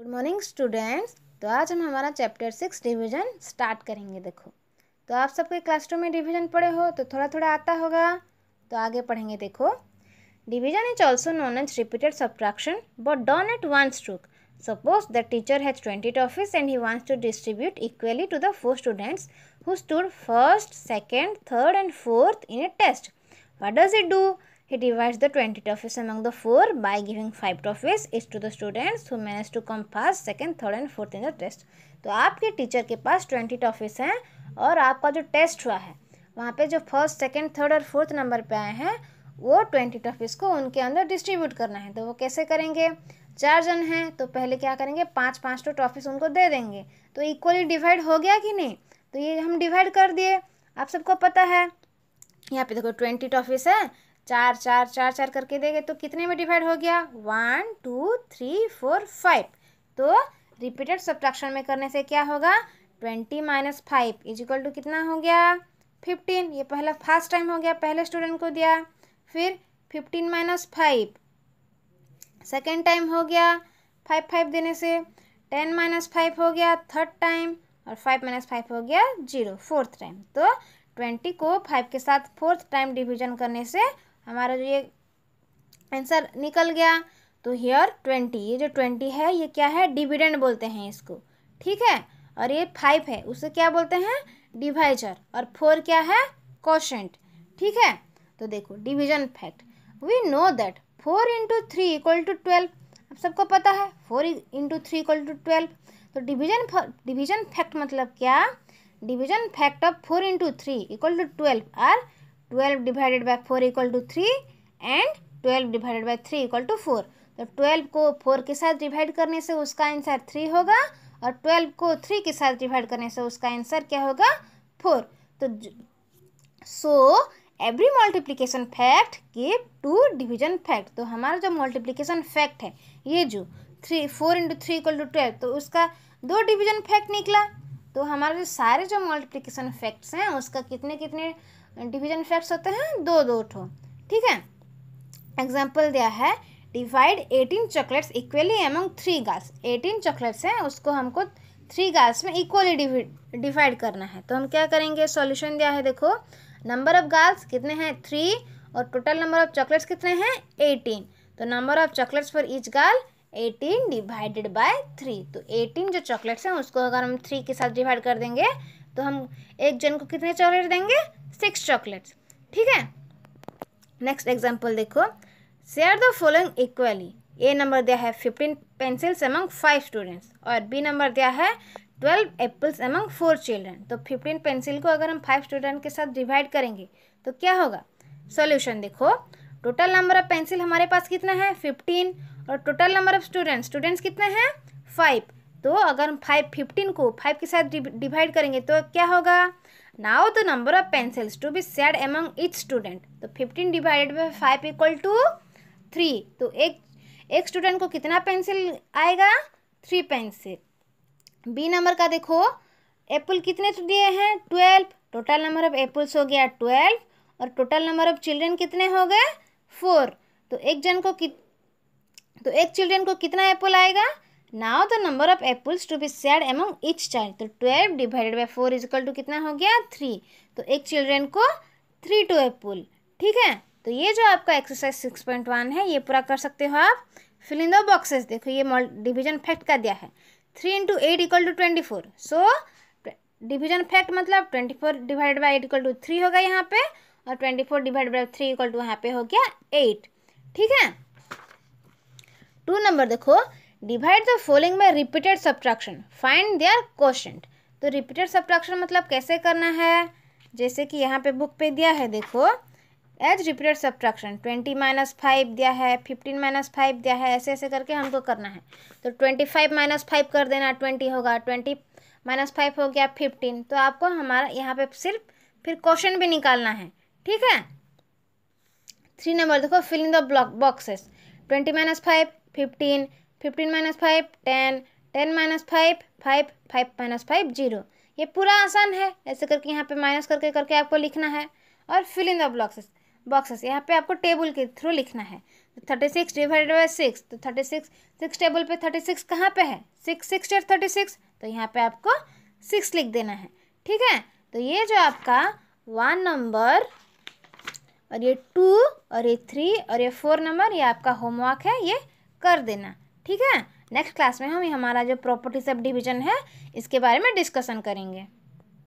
Good morning students तो आज हम हमारा चैप्टर सिक्स डिवीजन स्टार्ट करेंगे देखो तो आप सबके क्लासरूम में डिवीजन पढ़े हो तो थोड़ा थोड़ा आता होगा तो आगे पढ़ेंगे देखो division is also known as repeated subtraction but done at one stroke suppose the teacher has twenty toffees and he wants to distribute equally to the four students who stood first second third and fourth in a test what does it do He divides the 20 trophies among the four by giving five trophies each to the students who managed to come first, second, third and fourth in the test. तो आपके teacher के पास twenty toffees हैं और आपका जो test हुआ है वहाँ पे जो फर्स्ट सेकंड थर्ड और फोर्थ नंबर पे आए हैं वो ट्वेंटी टॉफिस को उनके अंदर डिस्ट्रीब्यूट करना है तो वो कैसे करेंगे चार जन हैं तो पहले क्या करेंगे पाँच पाँच तो टॉफिस उनको दे देंगे तो इक्वली डिवाइड हो गया कि नहीं तो ये हम डिवाइड कर दिए आप सबको पता है यहाँ पे देखो ट्वेंटी टॉफिस है चार चार चार चार करके देंगे तो कितने में डिवाइड हो गया one two three four five तो रिपीटेड सब्ट्रैक्शन में करने से क्या होगा twenty minus five is equal to कितना हो गया फिफ्टीन ये पहला फर्स्ट टाइम हो गया पहले स्टूडेंट को दिया फिर fifteen minus five second time हो गया फाइव फाइव देने से टेन माइनस फाइव हो गया थर्ड टाइम और फाइव माइनस फाइव हो गया जीरो फोर्थ टाइम तो ट्वेंटी को फाइव के साथ फोर्थ टाइम डिवीजन करने से हमारा जो ये आंसर निकल गया तो हेयर ट्वेंटी ये जो ट्वेंटी है ये क्या है डिविडेंड बोलते हैं इसको ठीक है और ये फाइव है उसे क्या बोलते हैं डिवाइजर और फोर क्या है कॉशेंट ठीक है तो देखो division fact we know that four into three equal to twelve आप सबको पता है four into three equal to twelve तो डिविजन डिविजन फैक्ट मतलब क्या division fact of four into three equal to twelve are 12 divided by 4 equal to 3 and 12 divided by 3 equal to 4 तो 12 को 4 के साथ डिवाइड करने से उसका आंसर 3 होगा और 12 को 3 के साथ डिवाइड करने से उसका आंसर क्या होगा 4 तो so every multiplication fact give two division fact तो हमारा जो मल्टीप्लिकेशन फैक्ट है ये जो three four into three equal to twelve तो उसका दो डिवीजन फैक्ट निकला तो हमारे जो सारे जो मल्टीप्लिकेशन फैक्ट्स हैं उसका कितने कितने डिवीजन फैक्ट्स होते हैं दो दो ठो ठीक है एग्जाम्पल दिया है divide eighteen chocolates equally among three girls eighteen chocolates हैं उसको हमको थ्री गर्ल्स में इक्वली डिवाइड करना है तो हम क्या करेंगे सॉल्यूशन दिया है देखो नंबर ऑफ गर्ल्स कितने हैं थ्री और टोटल नंबर ऑफ चॉकलेट्स कितने हैं एटीन तो number of chocolates for each girl eighteen divided by three तो एटीन जो चॉकलेट्स हैं उसको अगर हम थ्री के साथ डिवाइड कर देंगे तो हम एक जन को कितने चॉकलेट देंगे सिक्स चॉकलेट्स ठीक है नेक्स्ट एग्जाम्पल देखो share the following equally A number दिया है fifteen pencils among five students और बी नंबर दिया है twelve apples among four children तो फिफ्टीन पेंसिल को अगर हम फाइव स्टूडेंट के साथ डिवाइड करेंगे तो क्या होगा सॉल्यूशन देखो टोटल नंबर ऑफ पेंसिल हमारे पास कितना है फिफ्टीन और total number of students students कितने हैं फाइव तो अगर हम फाइव फिफ्टीन को फाइव के साथ डिवाइड करेंगे तो क्या होगा now the number of pencils to be shared among each student तो fifteen divided by five equal to three तो एक एक स्टूडेंट को कितना पेंसिल आएगा थ्री पेंसिल बी नंबर का देखो एप्पल कितने दिए हैं twelve total number of apples हो गया ट्वेल्व और टोटल नंबर ऑफ चिल्ड्रेन कितने हो गए फोर तो एक जन को कित तो एक चिल्ड्रेन को कितना एप्पल आएगा now the number of apples to be share among each child तो twelve divided by four equal to कितना हो गया थ्री तो एक चिल्ड्रेन को थ्री टू एप्पल ठीक है तो ये जो आपका एक्सरसाइज सिक्स पॉइंट वन है ये पूरा कर सकते हो आप फिल इन द बॉक्सेस देखो ये डिवीजन फैक्ट का दिया है three into eight equal to twenty four so division fact मतलब twenty four divide by eight equal to three होगा यहाँ पे और twenty four divide by three equal to यहाँ पे हो गया एट ठीक है टू नंबर देखो divide the following by repeated subtraction find their question तो रिपीटेड सब्ट्रैक्शन मतलब कैसे करना है जैसे कि यहाँ पे बुक पे दिया है देखो as repeated subtraction twenty minus five दिया है फिफ्टीन माइनस फाइव दिया है ऐसे ऐसे करके हमको करना है तो ट्वेंटी फाइव माइनस फाइव कर देना ट्वेंटी होगा ट्वेंटी माइनस फाइव हो गया फिफ्टीन तो आपको हमारा यहाँ पे सिर्फ फिर क्वेश्चन भी निकालना है ठीक है थ्री नंबर देखो filling the block boxes twenty minus five fifteen fifteen minus five ten ten minus five five five minus five zero ये पूरा आसान है ऐसे करके यहाँ पे माइनस करके करके आपको लिखना है और fill in the blocks boxes यहाँ पे आपको टेबल के थ्रू लिखना है thirty six divided by six तो थर्टी सिक्स सिक्स टेबल पे थर्टी सिक्स कहाँ पर है सिक्स सिक्स या थर्टी सिक्स तो यहाँ पे आपको सिक्स लिख देना है ठीक है तो ये जो आपका वन नंबर और ये टू और ये थ्री और ये फोर नंबर ये आपका होमवर्क है ये कर देना ठीक है नेक्स्ट क्लास में हम हमारा जो प्रॉपर्टी सब डिवीजन है इसके बारे में डिस्कशन करेंगे